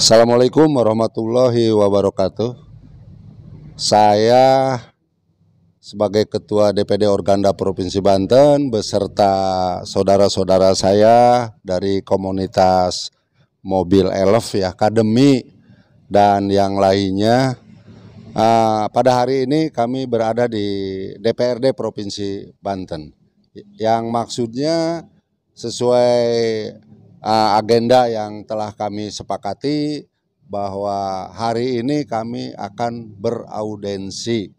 Assalamualaikum warahmatullahi wabarakatuh. Saya sebagai ketua DPD Organda Provinsi Banten beserta saudara-saudara saya dari komunitas mobil elf ya akademi dan yang lainnya ah, pada hari ini kami berada di DPRD Provinsi Banten. Yang maksudnya sesuai uh, agenda yang telah kami sepakati bahwa hari ini kami akan beraudensi.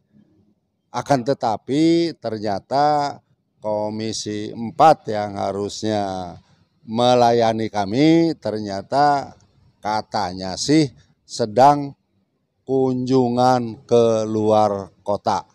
Akan tetapi ternyata Komisi 4 yang harusnya melayani kami ternyata katanya sih sedang kunjungan ke luar kota.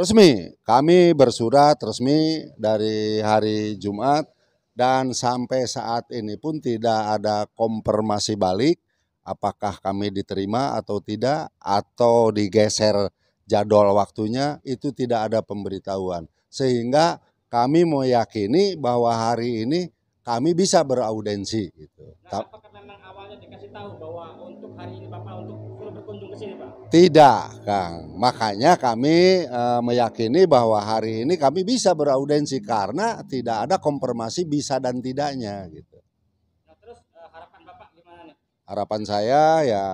resmi. Kami bersurat resmi dari hari Jumat dan sampai saat ini pun tidak ada konfirmasi balik apakah kami diterima atau tidak atau digeser jadwal waktunya itu tidak ada pemberitahuan. Sehingga kami meyakini bahwa hari ini kami bisa beraudensi gitu. Nah, apakah memang awalnya dikasih tahu bahwa untuk hari ini Bapak untuk berkunjung ke sini, Pak? Tidak, Kang. Makanya kami e, meyakini bahwa hari ini kami bisa beraudensi karena tidak ada konfirmasi bisa dan tidaknya gitu. Nah, terus e, harapan Bapak gimana nih? Harapan saya ya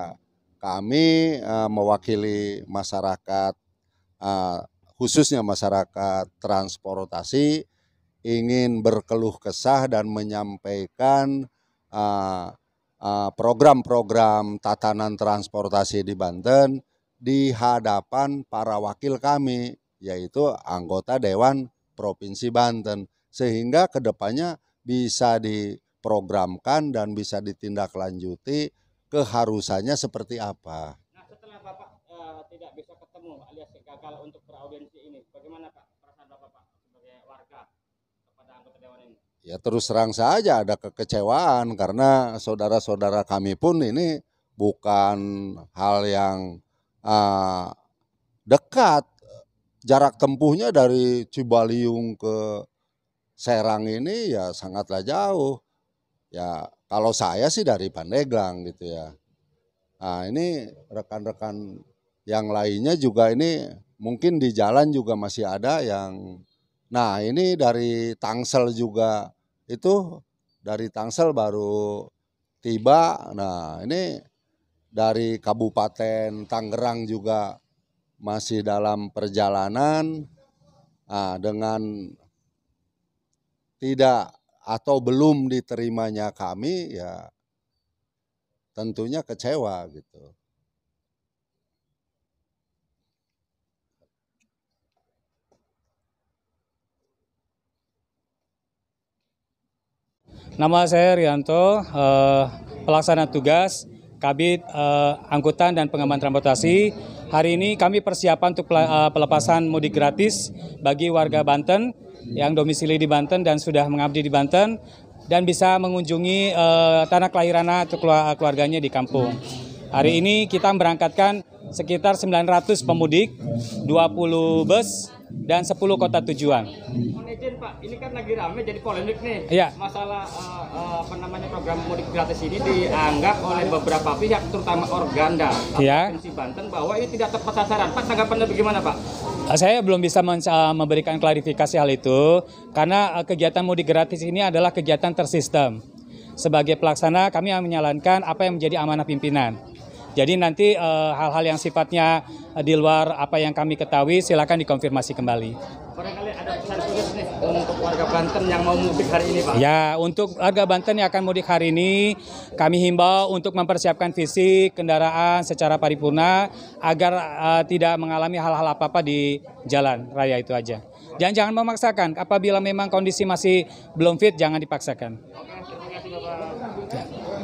kami e, mewakili masyarakat e, khususnya masyarakat transportasi ingin berkeluh kesah dan menyampaikan e, Eh, program-program tatanan transportasi di Banten di hadapan para wakil kami, yaitu anggota Dewan Provinsi Banten. Sehingga kedepannya bisa diprogramkan dan bisa ditindaklanjuti keharusannya seperti apa. Nah setelah Bapak uh, tidak bisa ketemu alias gagal untuk beraudiensi ini, bagaimana Pak? ya terus terang saja ada kekecewaan karena saudara-saudara kami pun ini bukan hal yang uh, dekat jarak tempuhnya dari Cibaliung ke Serang ini ya sangatlah jauh. Ya kalau saya sih dari Pandeglang gitu ya. Nah ini rekan-rekan yang lainnya juga ini mungkin di jalan juga masih ada yang Nah ini dari Tangsel juga itu dari Tangsel baru tiba. Nah, ini dari Kabupaten Tangerang juga masih dalam perjalanan nah, dengan tidak atau belum diterimanya kami ya tentunya kecewa gitu. Nama saya Rianto, eh, pelaksana tugas Kabit eh, Angkutan dan Pengaman Transportasi. Hari ini kami persiapan untuk eh, pelepasan mudik gratis bagi warga Banten yang domisili di Banten dan sudah mengabdi di Banten dan bisa mengunjungi eh, tanah kelahiran atau keluarganya di kampung. Hari ini kita berangkatkan sekitar 900 pemudik, 20 bus, dan 10 kota tujuan. Izin Pak, ini kan lagi rame jadi polemik nih. Iya. Masalah uh, uh, apa namanya program mudik gratis ini dianggap oleh beberapa pihak terutama organda iya. Provinsi Banten bahwa ini tidak tepat sasaran. Pak, tanggapannya bagaimana, Pak? Eh, saya belum bisa memberikan klarifikasi hal itu karena kegiatan mudik gratis ini adalah kegiatan tersistem. Sebagai pelaksana, kami menyalankan apa yang menjadi amanah pimpinan jadi nanti eh, hal-hal uh, yang sifatnya uh, di luar apa yang kami ketahui silakan dikonfirmasi kembali. Barangkali ada pesan khusus nih untuk warga Banten yang mau mudik hari ini, Pak. Ya, untuk warga Banten yang akan mudik hari ini kami himbau untuk mempersiapkan fisik kendaraan secara paripurna agar uh, tidak mengalami hal-hal apa-apa di jalan raya itu aja. Dan jangan memaksakan apabila memang kondisi masih belum fit jangan dipaksakan. Oke, terima kasih Bapak. Ya.